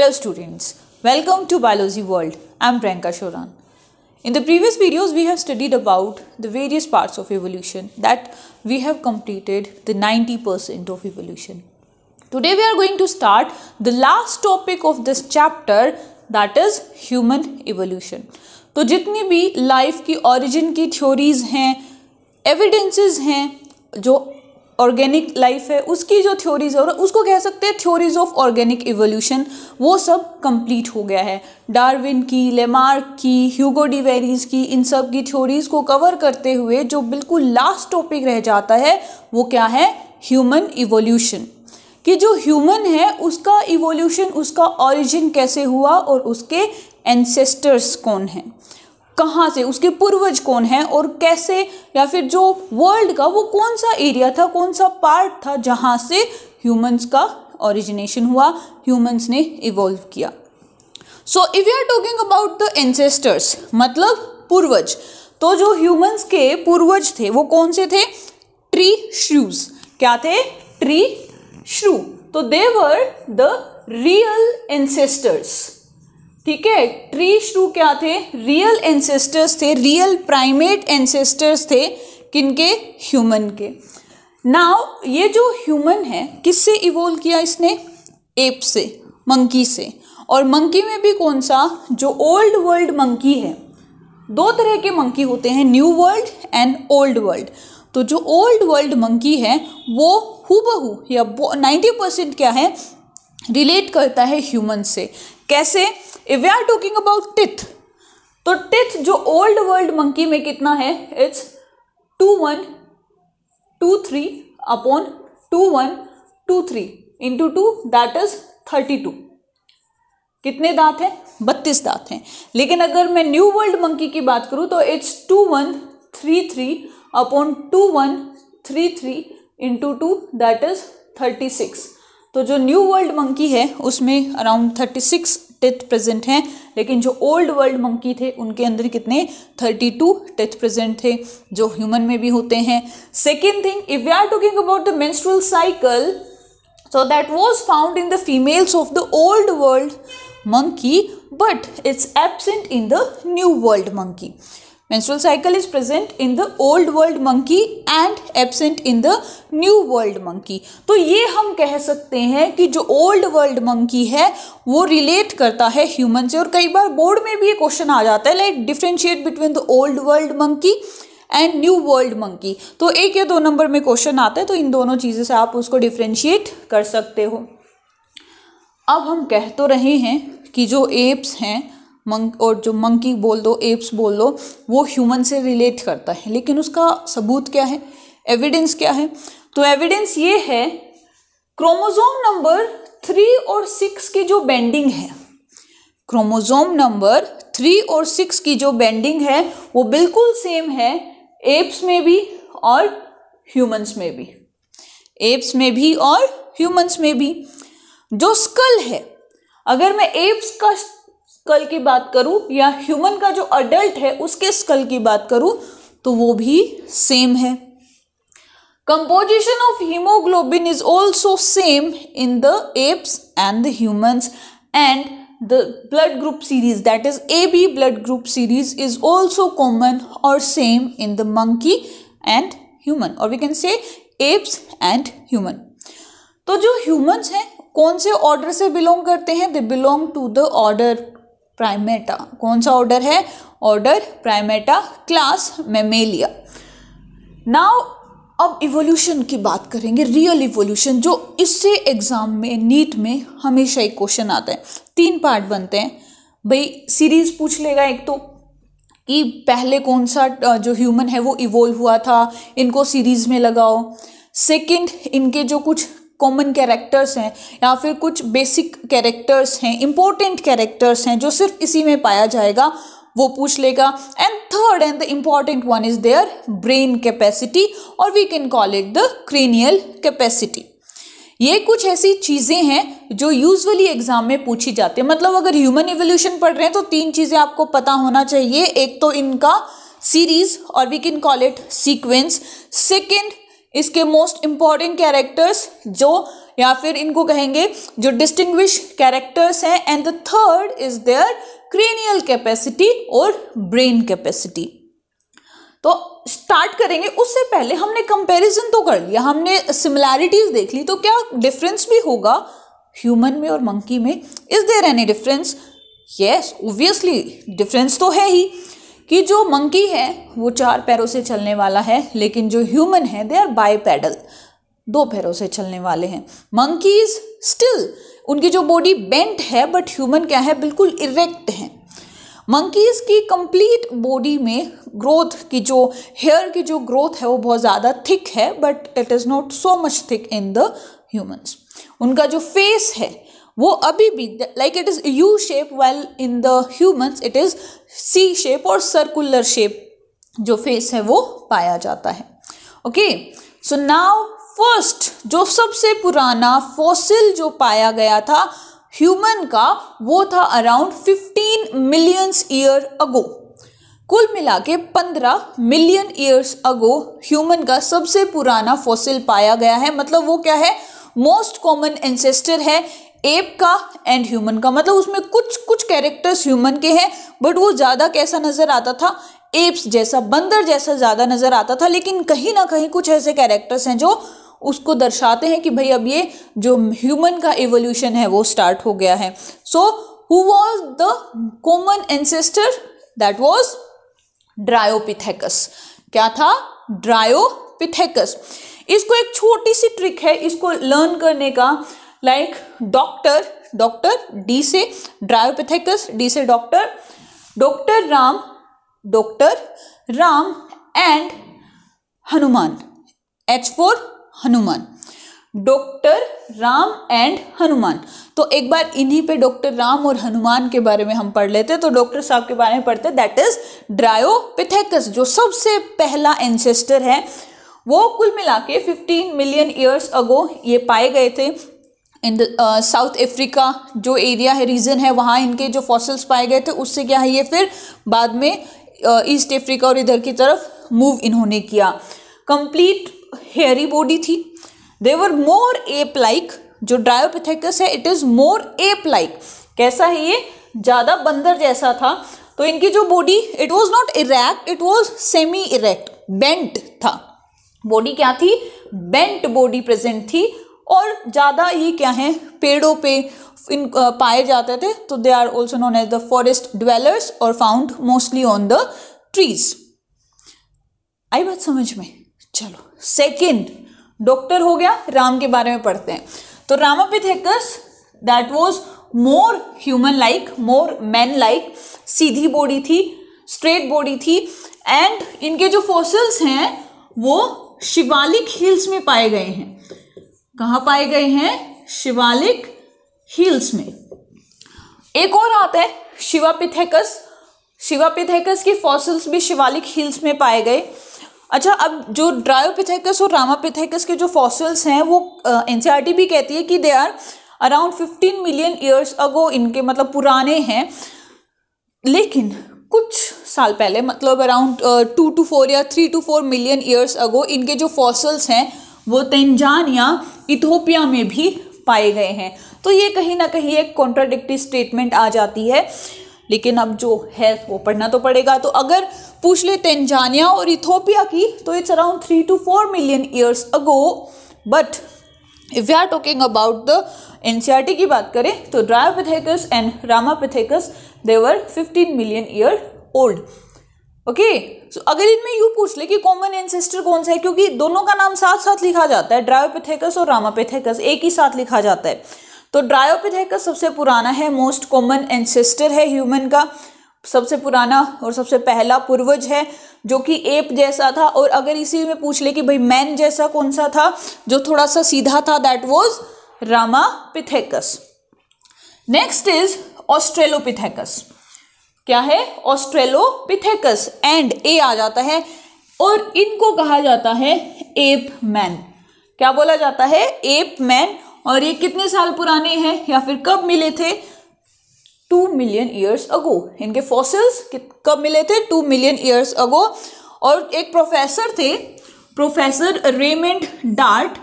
Hello students, welcome to Biology World. I am Priyanka Shoran. In the previous videos we have studied about the various parts of evolution that we have completed the 90% of evolution. Today we are going to start the last topic of this chapter that is human evolution. So, जितनी bhi life ki origin ki theories hain, evidences hain jo organic life है उसकी जो theories और उसको कह सकते हैं theories of organic evolution वो सब कंप्लीट हो गया है डार्विन की लेमार्क की ह्यूगो डिवेरीज की इन सब की थ्योरीज को कवर करते हुए जो बिल्कुल लास्ट टॉपिक रह जाता है वो क्या है ह्यूमन इवोल्यूशन कि जो ह्यूमन है उसका इवोल्यूशन उसका ऑरिजिन कैसे हुआ और उसके एंसेस्टर्स कौन हैं कहाँ से उसके पूर्वज कौन हैं और कैसे या फिर जो वर्ल्ड का वो कौन सा एरिया था कौन सा पार्ट था जहाँ से ह्यूमंस का ओरिजिनेशन हुआ ह्यूमंस ने इवॉल्व किया so if you are talking about the ancestors मतलब पूर्वज तो जो ह्यूमंस के पूर्वज थे वो कौन से थे ट्री श्रूज क्या थे ट्री श्रू तो देवर द रियल एंसेस्टर्स ठीक है ट्री श्रू क्या थे रियल एंसेस्टर्स थे रियल प्राइमेट एंसेस्टर्स थे किनके ह्यूमन के नाउ ये जो ह्यूमन है किससे इवोल्व किया इसने एप से मंकी से और मंकी में भी कौन सा जो ओल्ड वर्ल्ड मंकी है दो तरह के मंकी होते हैं new world and old world तो जो ओल्ड वर्ल्ड मंकी है वो हुबहू या नाइन्टी परसेंट क्या है रिलेट करता है ह्यूमन से कैसे if we are talking about teeth तो टिथ जो ओल्ड वर्ल्ड मंकी में कितना है it's two one two three upon two one two three into two that is thirty two कितने दांत हैं बत्तीस दांत हैं लेकिन अगर मैं न्यू वर्ल्ड मंकी की बात करूं तो it's two one three three upon two one three three into two that is thirty six तो जो न्यू वर्ल्ड मंकी है उसमें around thirty six teeth present हैं लेकिन जो ओल्ड वर्ल्ड मंकी थे उनके अंदर कितने थर्टी टू टेथ प्रेजेंट थे जो ह्यूमन में भी होते हैं second thing if we are talking about the menstrual cycle so that was found in the females of the old world monkey but it's absent in the new world monkey Menstrual cycle is present in the old world monkey and absent in the new world monkey. तो ये हम कह सकते हैं कि जो old world monkey है वो relate करता है human से और कई बार board में भी ये question आ जाता है like differentiate between the old world monkey and new world monkey तो एक या दो नंबर में क्वेश्चन आता है तो इन दोनों चीज़ों से आप उसको डिफ्रेंशिएट कर सकते हो अब हम कह तो रहे हैं कि जो एप्स हैं मंक और जो मंकी बोल दो एप्स बोल दो वो ह्यूमन से रिलेट करता है लेकिन उसका सबूत क्या है एविडेंस क्या है तो एविडेंस ये है क्रोमोजोम नंबर थ्री और सिक्स की जो बेंडिंग है क्रोमोजोम नंबर थ्री और सिक्स की जो बेंडिंग है वो बिल्कुल सेम है एप्स में भी और ह्यूमंस में भी एप्स में भी और ह्यूमंस में भी जो स्कल है अगर मैं एप्स का स्कल की बात करूं या ह्यूमन का जो अडल्ट है उसके स्कल की बात करूं तो वो भी सेम है composition of haemoglobin is also same in the apes and the humans and the blood group series that is A B blood group series is also common और same in the monkey and human और we can say apes and human तो जो humans हैं कौन से order से belong करते हैं they belong to the order primata कौन सा ऑर्डर है order primata class mammalia now अब इवोल्यूशन की बात करेंगे रियल इवोल्यूशन जो इससे एग्ज़ाम में नीट में हमेशा एक क्वेश्चन आता है तीन पार्ट बनते हैं भाई सीरीज़ पूछ लेगा एक तो कि पहले कौन सा जो ह्यूमन है वो इवोल्व हुआ था इनको सीरीज़ में लगाओ सेकंड इनके जो कुछ कॉमन कैरेक्टर्स हैं या फिर कुछ बेसिक कैरेक्टर्स हैं इम्पोर्टेंट कैरेक्टर्स हैं जो सिर्फ इसी में पाया जाएगा वो पूछ लेगा and third and the important one is their brain capacity और we can call it the cranial capacity ये कुछ ऐसी चीज़ें हैं जो यूजुअली एग्जाम में पूछी जाती है मतलब अगर ह्यूमन एवोल्यूशन पढ़ रहे हैं तो तीन चीज़ें आपको पता होना चाहिए एक तो इनका सीरीज और we can call it sequence second इसके मोस्ट इम्पॉर्टेंट कैरेक्टर्स जो या फिर इनको कहेंगे जो डिस्टिंग्विश कैरेक्टर्स हैं and the third is their cranial capacity और ब्रेन कैपेसिटी तो स्टार्ट करेंगे उससे पहले हमने कंपैरिजन तो कर लिया हमने सिमिलैरिटीज देख ली तो क्या डिफरेंस भी होगा ह्यूमन में और मंकी में is there any difference yes obviously difference तो है ही कि जो मंकी है वो चार पैरों से चलने वाला है लेकिन जो ह्यूमन है दे आर बाय पैडल दो पैरों से चलने वाले हैं मंकीज स्टिल उनकी जो बॉडी बेंट है बट ह्यूमन क्या है बिल्कुल इरेक्ट हैं मंकीज़ की कंप्लीट बॉडी में ग्रोथ की जो हेयर की जो ग्रोथ है वो बहुत ज़्यादा थिक है but it is not so much thick in the humans उनका जो फेस है वो अभी भी like it is U shape well in the humans it is C shape और सर्कुलर शेप जो फेस है वो पाया जाता है ओके सो नाउ फर्स्ट जो सबसे पुराना फॉसिल जो पाया गया था ह्यूमन का वो था अराउंड 15 मिलियंस ईयर अगो कुल मिला के पंद्रह मिलियन ईयर्स अगो ह्यूमन का सबसे पुराना फॉसिल पाया गया है मतलब वो क्या है मोस्ट कॉमन एंसेस्टर है एप का एंड ह्यूमन का मतलब उसमें कुछ कुछ कैरेक्टर्स ह्यूमन के हैं बट वो ज़्यादा कैसा नज़र आता था एप्स जैसा बंदर जैसा ज़्यादा नज़र आता था लेकिन कहीं ना कहीं कुछ ऐसे कैरेक्टर्स हैं जो उसको दर्शाते हैं कि भाई अब ये जो ह्यूमन का एवोल्यूशन है वो स्टार्ट हो गया है so who was the common ancestor that was Dryopithecus क्या था ड्रायोपिथेकस इसको एक छोटी सी ट्रिक है इसको लर्न करने का लाइक डॉक्टर डॉक्टर डी से ड्रायोपेथेकस डी से doctor doctor Ram doctor Ram and Hanuman H four Hanuman doctor Ram and Hanuman तो एक बार इन्हीं पे डॉक्टर राम और हनुमान के बारे में हम पढ़ लेते तो डॉक्टर साहब के बारे में पढ़ते दैट इज ड्रायोपिथेकस जो सबसे पहला एंसेस्टर है वो कुल मिला के फिफ्टीन मिलियन ईयर्स अगो ये पाए गए थे इन साउथ अफ्रीका जो एरिया है रीजन है वहाँ इनके जो फॉसल्स पाए गए थे उससे क्या है ये फिर बाद में ईस्ट अफ्रीका और इधर की तरफ मूव इन्होंने किया कंप्लीट हेयरी बॉडी थी देवर मोर एप लाइक जो ड्रायोपिथेकस है it is more ape like कैसा है ये ज़्यादा बंदर जैसा था तो इनकी जो body it was not erect it was semi erect bent था बॉडी क्या थी बेंट बॉडी प्रेजेंट थी और ज़्यादा ये क्या है पेड़ों पे इन पाए जाते थे तो they are also known as the forest dwellers और found mostly on the trees आई बात समझ में चलो सेकेंड डॉक्टर हो गया राम के बारे में पढ़ते हैं तो Ramapithecus that was more human like more man like सीधी बॉडी थी स्ट्रेट बॉडी थी एंड इनके जो फॉसिल्स हैं वो शिवालिक हिल्स में पाए गए हैं कहाँ पाए गए हैं शिवालिक हिल्स में एक और आता है शिवापिथेकस शिवापिथेकस के फॉसिल्स भी शिवालिक हिल्स में पाए गए अच्छा अब जो ड्रायोपिथेकस और रामापिथेकस के जो फॉसिल्स हैं वो एन uh, e भी कहती है कि they are around fifteen million years ago इनके मतलब पुराने हैं लेकिन कुछ साल पहले मतलब अराउंड टू टू फोर या three to four million years ago इनके जो फॉसल्स हैं वो तेंजान या इथोपिया में भी पाए गए हैं तो ये कहीं ना कहीं एक कॉन्ट्राडिक्टिव स्टेटमेंट आ जाती है लेकिन अब जो है वो पढ़ना तो पड़ेगा तो अगर पूछ ले तेंजानिया और इथोपिया की तो it's around three to four million years ago but if you are talking about the NCERT की बात करें तो Dryopithecus and Ramapithecus they're fifteen million year old okay so अगर इनमें यू पूछ ले कि कॉमन एंसेस्टर कौन सा है क्योंकि दोनों का नाम साथ साथ लिखा जाता है ड्रायोपिथेकस और रामापिथेकस एक ही साथ लिखा जाता है तो ड्रायोपिथेकस सबसे पुराना है मोस्ट कॉमन एंसेस्टर है ह्यूमन का सबसे पुराना और सबसे पहला पूर्वज है जो कि एप जैसा था और अगर इसी में पूछ ले कि भाई मैन जैसा कौन सा था जो थोड़ा सा सीधा था that was Ramapithecus next is Australopithecus क्या है ऑस्ट्रेलोपिथेकस एंड ए आ जाता है और इनको कहा जाता है एप मैन क्या बोला जाता है एप मैन और ये कितने साल पुराने हैं या फिर कब मिले थे टू मिलियन ईयर्स अगो इनके फॉसिल्स कब मिले थे टू मिलियन ईयर्स अगो और एक प्रोफेसर थे प्रोफेसर रेमेंड डार्ट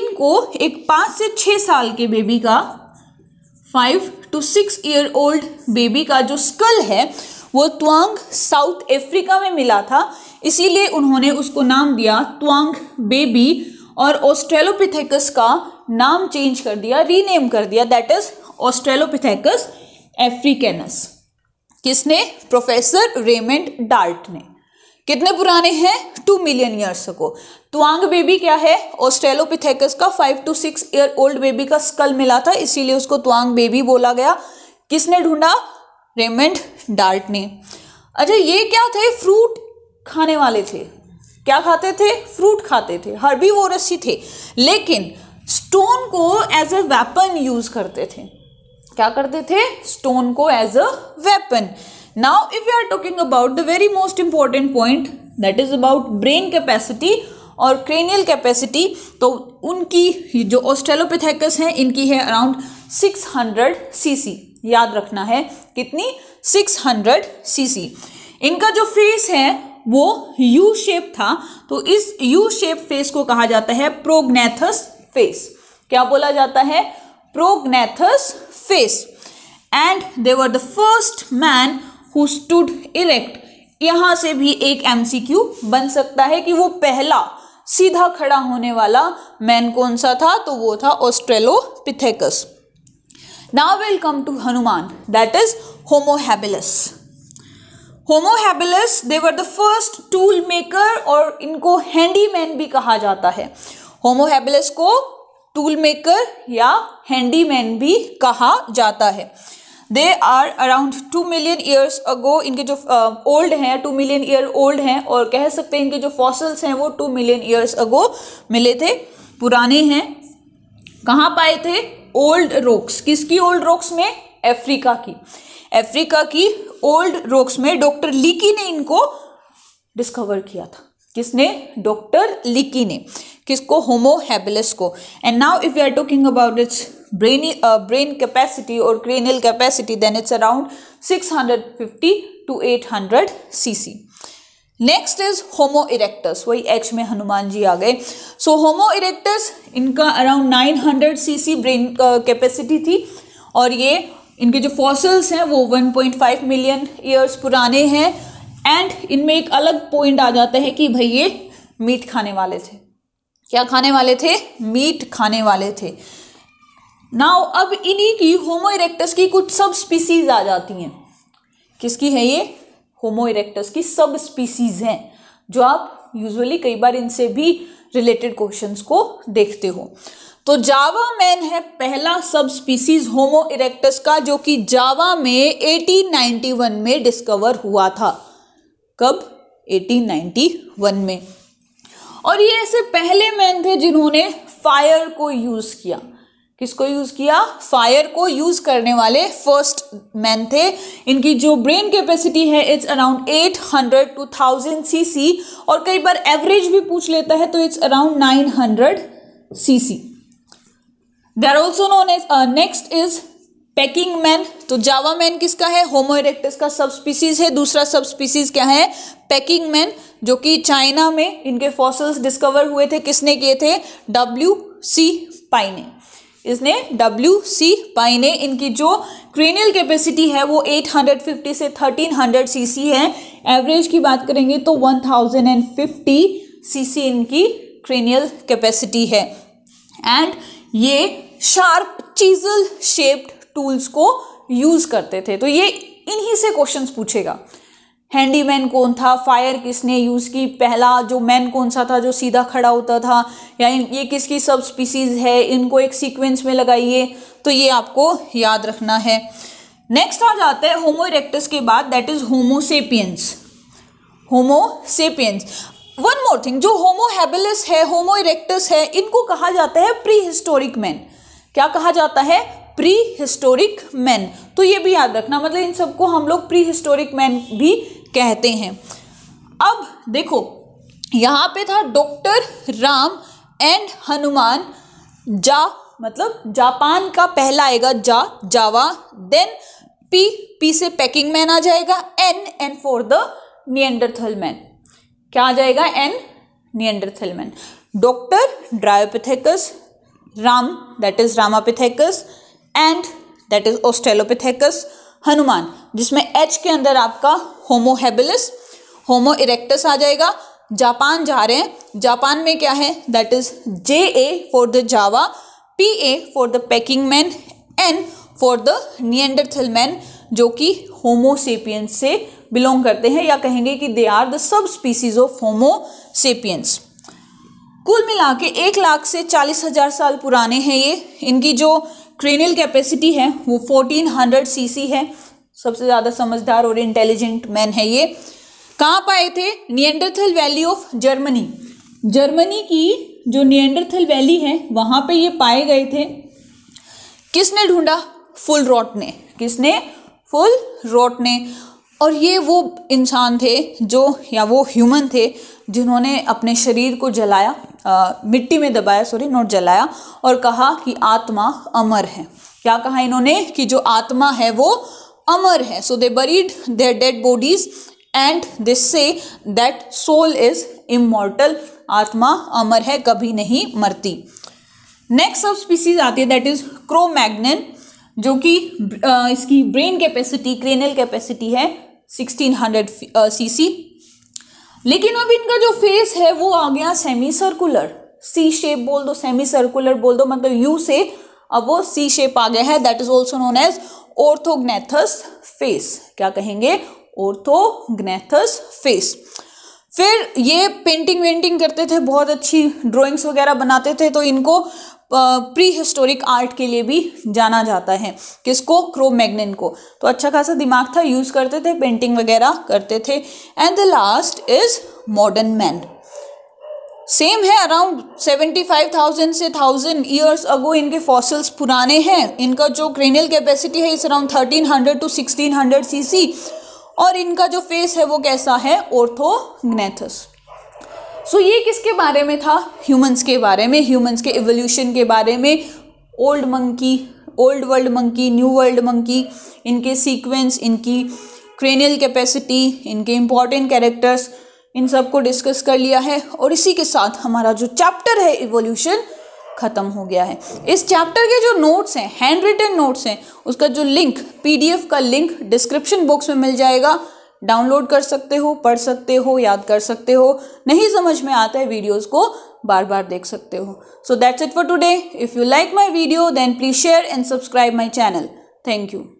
इनको एक पाँच से छः साल के बेबी का five to six year old baby का जो स्कल है वो त्वांग साउथ अफ्रीका में मिला था इसीलिए उन्होंने उसको नाम दिया त्वांग बेबी और ऑस्ट्रेलोपिथेकस का नाम चेंज कर दिया रीनेम कर दिया दैट इज ऑस्ट्रेलोपिथेकस एफ्रीकेनस किसने प्रोफेसर रेमंड डार्ट ने कितने पुराने हैं टू मिलियन ईयर्स को तुआंग बेबी क्या है ऑस्ट्रेलोपिथेकस का five to six year old baby का स्कल मिला था इसीलिए उसको तुआंग बेबी बोला गया किसने ढूंढा रेमंड डार्ट ने अच्छा ये क्या थे फ्रूट खाने वाले थे क्या खाते थे फ्रूट खाते थे हर्बी रस्सी थे लेकिन स्टोन को एज अ वेपन यूज करते थे क्या करते थे स्टोन को as a weapon now if you are talking about the very most important point that is about brain capacity और क्रेनियल कैपेसिटी तो उनकी जो ऑस्ट्रेलोपिथेकस हैं इनकी है अराउंड 600 सीसी याद रखना है कितनी 600 सीसी इनका जो फेस है वो यू शेप था तो इस यू शेप फेस को कहा जाता है प्रोग्नेथस फेस क्या बोला जाता है prognathous face and they're the first man who stood erect यहां से भी एक एमसीक्यू बन सकता है कि वो पहला सीधा खड़ा होने वाला मैन कौन सा था तो वो था Australopithecus now welcome to Hanuman that is homo habilis homo habilis they're the first tool maker और इनको हैंडीमैन भी कहा जाता है होमोहेबिलस को टूल मेकर या हैंडीमैन भी कहा जाता है they are around two million years ago इनके जो ओल्ड हैं टू मिलियन ईयर ओल्ड हैं और कह सकते हैं इनके जो फॉसल्स हैं वो टू मिलियन ईयर्स अगो मिले थे पुराने हैं कहाँ पाए थे ओल्ड रोक्स किसकी ओल्ड रोक्स में अफ्रीका की अफ्रीका की ओल्ड रोक्स में डॉक्टर लिकी ने इनको डिस्कवर किया था किसने डॉक्टर लिकी ने किसको होमो हैबिलस को and now if you are talking about it's और cranial capacity then it's around six hundred fifty to 650 hundred 800 C next is homo erectus वही एच में हनुमान जी आ गए सो होमो इरेक्टस इनका around 900 C brain capacity थी और ये इनके जो फॉसल्स हैं वो 1.5 मिलियन ईयर्स पुराने हैं एंड इनमें एक अलग पॉइंट आ जाता है कि भाई ये मीट खाने वाले थे क्या खाने वाले थे मीट खाने वाले थे नाउ अब इन्हीं की होमो इरेक्टस की कुछ सब स्पीसीज आ जाती हैं किसकी है ये होमो इरेक्टस की सब स्पीसीज हैं जो आप यूजुअली कई बार इनसे भी रिलेटेड क्वेश्चंस को देखते हो तो जावा मैन है पहला सब स्पीसीज होमो इरेक्टस का जो कि जावा में 1891 में डिस्कवर हुआ था कब 1891 में और ये ऐसे पहले मैन थे जिन्होंने फायर को यूज़ किया किसको यूज़ किया फायर को यूज़ करने वाले फर्स्ट मैन थे इनकी जो ब्रेन कैपेसिटी है इट्स अराउंड 800 टू 1000 सीसी और कई बार एवरेज भी पूछ लेता है तो it's around 900 CC C they're also known as next is Peking man तो जावा मैन किसका है होमो इरेक्टस का सब स्पीसीज है दूसरा सब स्पीसीज क्या है पैकिंग मैन जो कि चाइना में इनके फॉसल्स डिस्कवर हुए थे किसने किए थे डब्ल्यू सी पाई ने इसने डब्ल्यू सी पाई ने इनकी जो क्रेनियल कैपेसिटी है वो 850 से 1300 सीसी है एवरेज की बात करेंगे तो 1050 सीसी इनकी क्रेनियल कैपेसिटी है एंड ये शार्प चीजल शेप्ड टूल्स को यूज़ करते थे तो ये इन्हीं से क्वेश्चंस पूछेगा हैंडीमैन कौन था फायर किसने यूज़ की पहला जो मैन कौन सा था जो सीधा खड़ा होता था या ये किसकी सब स्पीसीज़ है इनको एक सीक्वेंस में लगाइए तो ये आपको याद रखना है नेक्स्ट आ जाता है होमो इरेक्टस के बाद that is homo sapiens homo sapiens one more thing जो होमो है होमो इरेक्टस है इनको कहा जाता है प्री हिस्टोरिक मैन क्या कहा जाता है प्री हिस्टोरिक मैन तो ये भी याद रखना मतलब इन सबको हम लोग प्री हिस्टोरिक मैन भी कहते हैं अब देखो यहाँ पे था डॉक्टर राम एंड हनुमान जा मतलब जापान का पहला आएगा जा जावा देन पी पी से पैकिंग मैन आ जाएगा N N for the Neanderthal man क्या आ जाएगा N Neanderthal man doctor Dryopithecus Ram that is Ramapithecus and that is Australopithecus Hanuman जिसमें एच के अंदर आपका होमो हैबिलिस होमो इरेक्टस आ जाएगा जापान जा रहे हैं जापान में क्या है that is J A for the Java P A for the Peking man N for the Neanderthal man जो कि होमोसेपियंस से बिलोंग करते हैं या कहेंगे कि they are the sub species of homo sapiens कुल मिला के एक लाख से चालीस हजार साल पुराने हैं ये इनकी जो क्रेनियल कैपेसिटी है वो फोर्टीन हंड्रेड सी है सबसे ज़्यादा समझदार और इंटेलिजेंट मैन है ये कहाँ पाए थे Neanderthal valley of Germany Germany की जो नियंडरथल वैली है वहां पे ये पाए गए थे किसने ढूंढा फुल रॉट ने किसने फुल रॉट ने और ये वो इंसान थे जो या वो ह्यूमन थे जिन्होंने अपने शरीर को जलाया आ, मिट्टी में दबाया सॉरी नोट जलाया और कहा कि आत्मा अमर है क्या कहा इन्होंने कि जो आत्मा है वो अमर है so they buried their dead bodies and this say that soul is immortal आत्मा अमर है कभी नहीं मरती नेक्स्ट सब स्पीसीज आती है दैट इज क्रोमैग्नन जो कि इसकी ब्रेन कैपेसिटी क्रेनल कैपेसिटी है 1600 हंड्रेड सी लेकिन अब इनका जो फेस है वो आ गया सेमी सर्कुलर सी शेप बोल दो सेमी सर्कुलर बोल दो मतलब यू से अब वो सी शेप आ गया है that is also known as orthognathous face क्या कहेंगे ओर्थोग्नेथस फेस फिर ये पेंटिंग वेंटिंग करते थे बहुत अच्छी ड्राइंग्स वगैरह बनाते थे तो इनको प्री हिस्टोरिक आर्ट के लिए भी जाना जाता है किसको क्रोमैग्नन को तो अच्छा खासा दिमाग था यूज़ करते थे पेंटिंग वगैरह करते थे and the last is modern man same है अराउंड सेवेंटी फाइव थाउजेंड से थाउजेंड ईयर्स अगो इनके फॉसिल्स पुराने हैं इनका जो क्रेनियल कैपेसिटी है is around thirteen hundred to sixteen hundred C C और इनका जो फेस है वो कैसा है ओर्थोग्नेथस सो so, ये किसके बारे में था ह्यूमंस के बारे में ह्यूमंस के एवोल्यूशन के बारे में old monkey old world monkey new world monkey इनके सीक्वेंस इनकी क्रेनियल कैपेसिटी इनके इंपॉर्टेंट कैरेक्टर्स इन सब को डिस्कस कर लिया है और इसी के साथ हमारा जो चैप्टर है इवोल्यूशन ख़त्म हो गया है इस चैप्टर के जो नोट्स हैं हैंड रिटन नोट्स हैं उसका जो लिंक पीडीएफ का लिंक डिस्क्रिप्शन बॉक्स में मिल जाएगा डाउनलोड कर सकते हो पढ़ सकते हो याद कर सकते हो नहीं समझ में आता है वीडियोज़ को बार बार देख सकते हो so that's it for today if you like my video then please share and subscribe my channel thank you